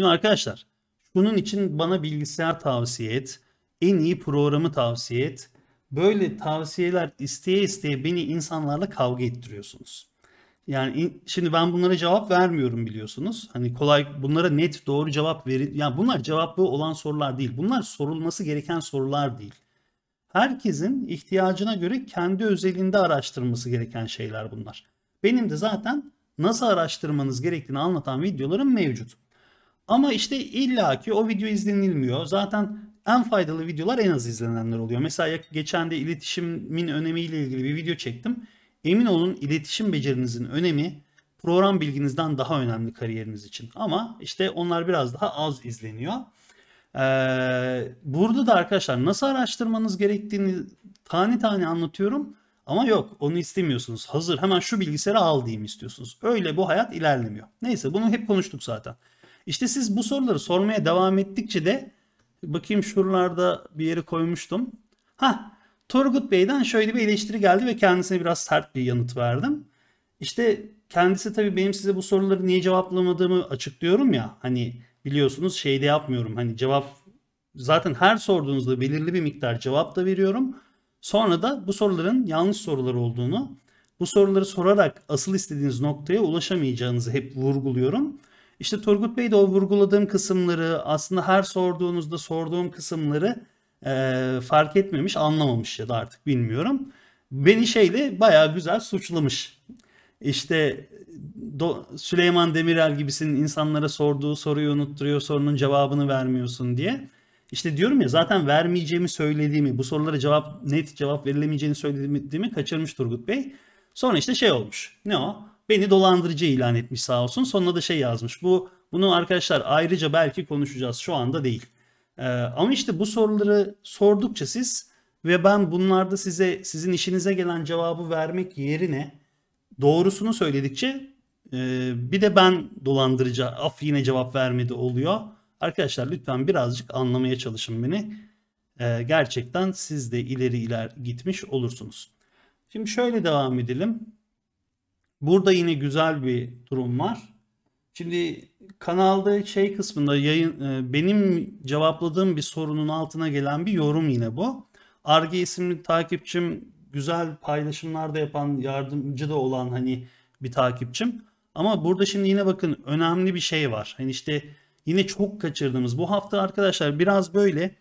Şimdi arkadaşlar bunun için bana bilgisayar tavsiye et. En iyi programı tavsiye et. Böyle tavsiyeler isteye isteye beni insanlarla kavga ettiriyorsunuz. Yani şimdi ben bunlara cevap vermiyorum biliyorsunuz. Hani kolay bunlara net doğru cevap verin. Yani bunlar cevaplı olan sorular değil. Bunlar sorulması gereken sorular değil. Herkesin ihtiyacına göre kendi özelinde araştırması gereken şeyler bunlar. Benim de zaten nasıl araştırmanız gerektiğini anlatan videolarım mevcut. Ama işte illaki o video izlenilmiyor. Zaten en faydalı videolar en az izlenenler oluyor. Mesela geçen de iletişimin önemiyle ilgili bir video çektim. Emin olun iletişim becerinizin önemi program bilginizden daha önemli kariyeriniz için. Ama işte onlar biraz daha az izleniyor. Ee, burada da arkadaşlar nasıl araştırmanız gerektiğini tane tane anlatıyorum. Ama yok onu istemiyorsunuz. Hazır hemen şu bilgisayarı al diyeyim istiyorsunuz. Öyle bu hayat ilerlemiyor. Neyse bunu hep konuştuk zaten. İşte siz bu soruları sormaya devam ettikçe de bakayım şuralarda bir yeri koymuştum. Ha Turgut Bey'den şöyle bir eleştiri geldi ve kendisine biraz sert bir yanıt verdim. İşte kendisi tabii benim size bu soruları niye cevaplamadığımı açıklıyorum ya. Hani biliyorsunuz şeyde yapmıyorum. Hani cevap zaten her sorduğunuzda belirli bir miktar cevap da veriyorum. Sonra da bu soruların yanlış sorular olduğunu, bu soruları sorarak asıl istediğiniz noktaya ulaşamayacağınızı hep vurguluyorum. İşte Turgut Bey de o vurguladığım kısımları aslında her sorduğunuzda sorduğum kısımları e, fark etmemiş, anlamamış ya da artık bilmiyorum. Beni şeyle bayağı güzel suçlamış. İşte Do Süleyman Demirel gibisin insanlara sorduğu soruyu unutturuyor, sorunun cevabını vermiyorsun diye. İşte diyorum ya zaten vermeyeceğimi söylediğimi, bu sorulara cevap net cevap verilemeyeceğini söylediğimi kaçırmış Turgut Bey. Sonra işte şey olmuş. Ne o? Beni dolandırıcı ilan etmiş sağ olsun. Sonuna da şey yazmış. Bu bunu arkadaşlar ayrıca belki konuşacağız. Şu anda değil. Ee, ama işte bu soruları sordukça siz ve ben bunlarda size sizin işinize gelen cevabı vermek yerine doğrusunu söyledikçe e, bir de ben dolandırıcı af yine cevap vermedi oluyor. Arkadaşlar lütfen birazcık anlamaya çalışın beni. Ee, gerçekten siz de ileri iler gitmiş olursunuz. Şimdi şöyle devam edelim. Burada yine güzel bir durum var. Şimdi kanalda şey kısmında yayın e, benim cevapladığım bir sorunun altına gelen bir yorum yine bu. Arge isimli takipçim güzel paylaşımlar da yapan yardımcı da olan hani bir takipçim. Ama burada şimdi yine bakın önemli bir şey var. Hani işte yine çok kaçırdığımız bu hafta arkadaşlar biraz böyle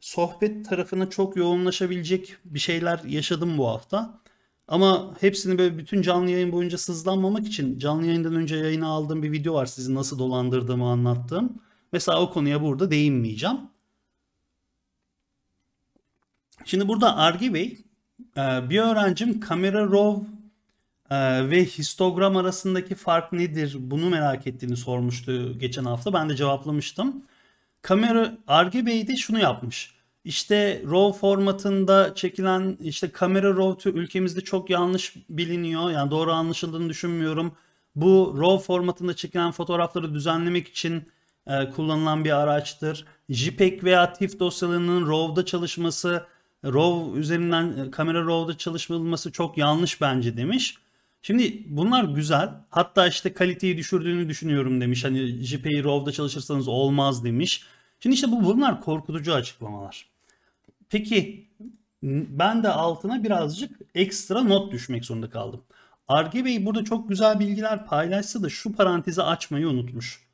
sohbet tarafına çok yoğunlaşabilecek bir şeyler yaşadım bu hafta. Ama hepsini böyle bütün canlı yayın boyunca sızlanmamak için canlı yayından önce yayına aldığım bir video var sizi nasıl dolandırdığımı anlattığım. Mesela o konuya burada değinmeyeceğim. Şimdi burada Argi Bey e, bir öğrencim kamera raw e, ve histogram arasındaki fark nedir bunu merak ettiğini sormuştu geçen hafta. Ben de cevaplamıştım. Kamera Argi Bey de şunu yapmış. İşte RAW formatında çekilen işte kamera RAW ülkemizde çok yanlış biliniyor. Yani doğru anlaşıldığını düşünmüyorum. Bu RAW formatında çekilen fotoğrafları düzenlemek için e, kullanılan bir araçtır. JPEG veya TIFF dosyalarının RAW'da çalışması, RAW üzerinden e, kamera RAW'da çalışılması çok yanlış bence demiş. Şimdi bunlar güzel. Hatta işte kaliteyi düşürdüğünü düşünüyorum demiş. Hani JPEG'i RAW'da çalışırsanız olmaz demiş. Şimdi işte bu bunlar korkutucu açıklamalar. Peki ben de altına birazcık ekstra not düşmek zorunda kaldım. Arge Bey burada çok güzel bilgiler paylaşsa da şu parantezi açmayı unutmuş.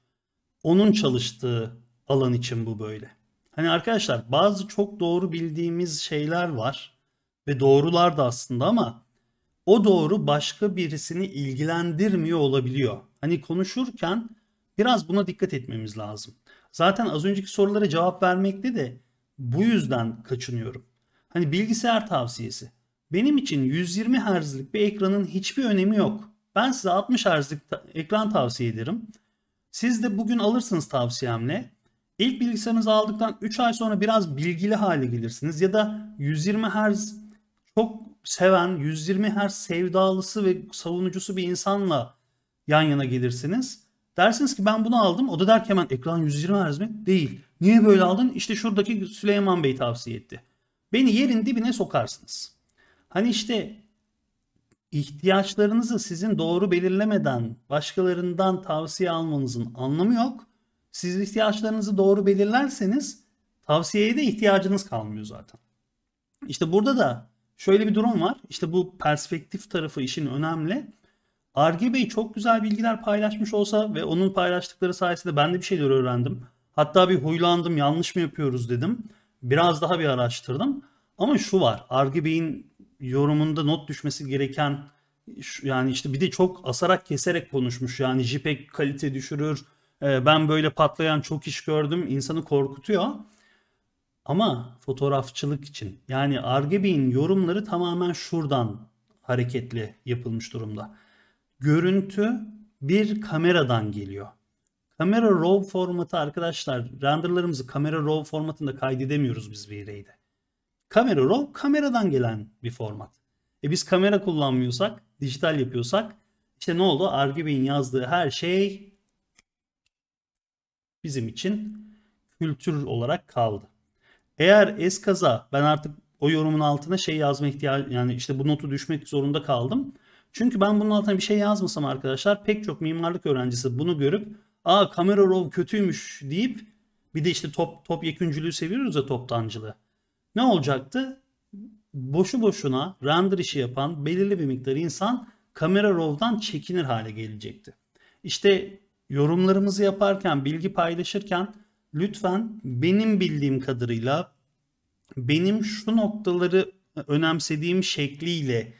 Onun çalıştığı alan için bu böyle. Hani arkadaşlar bazı çok doğru bildiğimiz şeyler var ve doğrular da aslında ama o doğru başka birisini ilgilendirmiyor olabiliyor. Hani konuşurken biraz buna dikkat etmemiz lazım. Zaten az önceki sorulara cevap vermekte de bu yüzden kaçınıyorum. Hani bilgisayar tavsiyesi. Benim için 120 Hz'lik bir ekranın hiçbir önemi yok. Ben size 60 Hz'lik ekran tavsiye ederim. Siz de bugün alırsınız tavsiyemle. İlk bilgisayarınızı aldıktan 3 ay sonra biraz bilgili hale gelirsiniz. Ya da 120 Hz çok seven, 120 Hz sevdalısı ve savunucusu bir insanla yan yana gelirsiniz. Dersiniz ki ben bunu aldım. O da der ki hemen ekran 120 Hz mi? Değil. Niye böyle aldın? İşte şuradaki Süleyman Bey tavsiye etti. Beni yerin dibine sokarsınız. Hani işte ihtiyaçlarınızı sizin doğru belirlemeden başkalarından tavsiye almanızın anlamı yok. Siz ihtiyaçlarınızı doğru belirlerseniz tavsiyeye de ihtiyacınız kalmıyor zaten. İşte burada da şöyle bir durum var. İşte bu perspektif tarafı işin önemli. Arge Bey çok güzel bilgiler paylaşmış olsa ve onun paylaştıkları sayesinde ben de bir şeyler öğrendim. Hatta bir huylandım yanlış mı yapıyoruz dedim. Biraz daha bir araştırdım. Ama şu var Arge Bey'in yorumunda not düşmesi gereken yani işte bir de çok asarak keserek konuşmuş. Yani JPEG kalite düşürür. E, ben böyle patlayan çok iş gördüm. İnsanı korkutuyor. Ama fotoğrafçılık için yani Arge Bey'in yorumları tamamen şuradan hareketli yapılmış durumda görüntü bir kameradan geliyor. Kamera RAW formatı arkadaşlar renderlarımızı kamera RAW formatında kaydedemiyoruz biz VRAY'de. Kamera RAW kameradan gelen bir format. E biz kamera kullanmıyorsak, dijital yapıyorsak işte ne oldu? Argi Bey'in yazdığı her şey bizim için kültür olarak kaldı. Eğer eskaza ben artık o yorumun altına şey yazma ihtiyacı yani işte bu notu düşmek zorunda kaldım. Çünkü ben bunun altına bir şey yazmasam arkadaşlar pek çok mimarlık öğrencisi bunu görüp aa kamera roll kötüymüş deyip bir de işte top, top yeküncülüğü seviyoruz ya toptancılığı. Ne olacaktı? Boşu boşuna render işi yapan belirli bir miktar insan kamera rolldan çekinir hale gelecekti. İşte yorumlarımızı yaparken, bilgi paylaşırken lütfen benim bildiğim kadarıyla benim şu noktaları önemsediğim şekliyle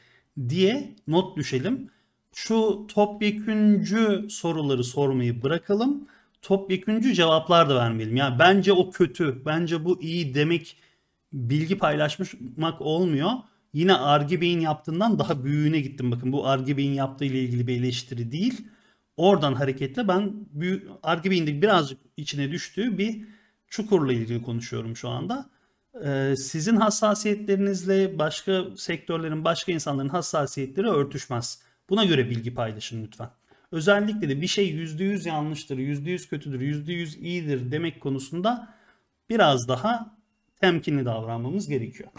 diye not düşelim. Şu topyeküncü soruları sormayı bırakalım. Topyeküncü cevaplar da vermeyelim. Yani bence o kötü, bence bu iyi demek bilgi paylaşmak olmuyor. Yine Argi yaptığından daha büyüğüne gittim. Bakın bu Argi yaptığı ile ilgili bir eleştiri değil. Oradan hareketle ben Argi de birazcık içine düştüğü bir çukurla ilgili konuşuyorum şu anda sizin hassasiyetlerinizle başka sektörlerin, başka insanların hassasiyetleri örtüşmez. Buna göre bilgi paylaşın lütfen. Özellikle de bir şey %100 yanlıştır, %100 kötüdür, %100 iyidir demek konusunda biraz daha temkinli davranmamız gerekiyor.